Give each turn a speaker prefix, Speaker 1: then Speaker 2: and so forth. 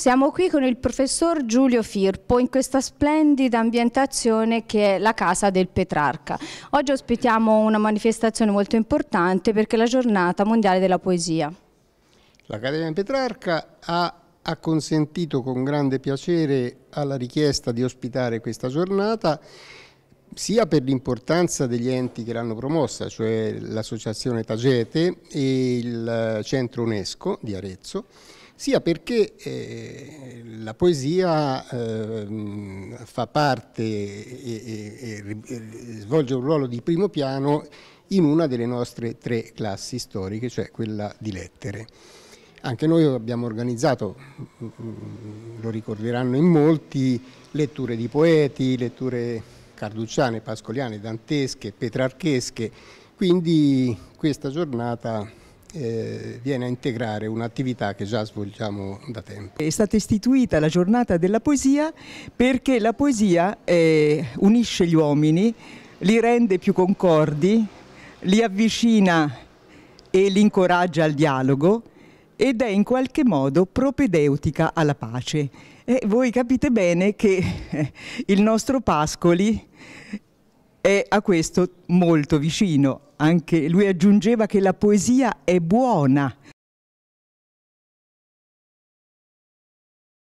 Speaker 1: Siamo qui con il professor Giulio Firpo in questa splendida ambientazione che è la Casa del Petrarca. Oggi ospitiamo una manifestazione molto importante perché è la giornata mondiale della poesia.
Speaker 2: L'Accademia Petrarca ha ha consentito con grande piacere alla richiesta di ospitare questa giornata sia per l'importanza degli enti che l'hanno promossa, cioè l'associazione Tagete e il eh, centro UNESCO di Arezzo, sia perché eh, la poesia eh, fa parte e, e, e svolge un ruolo di primo piano in una delle nostre tre classi storiche, cioè quella di lettere. Anche noi abbiamo organizzato, mm, mm,
Speaker 1: mm,
Speaker 2: lo ricorderanno in molti, letture di poeti, letture carducciane, pascoliane, dantesche, petrarchesche, quindi questa giornata eh, viene a integrare un'attività che già svolgiamo da tempo. È
Speaker 3: stata istituita la giornata della poesia perché la poesia eh, unisce gli uomini, li rende più concordi, li avvicina e li incoraggia al dialogo ed è in qualche modo propedeutica alla pace. E voi capite bene che eh, il nostro Pascoli è a questo molto vicino. Anche lui aggiungeva che la poesia è buona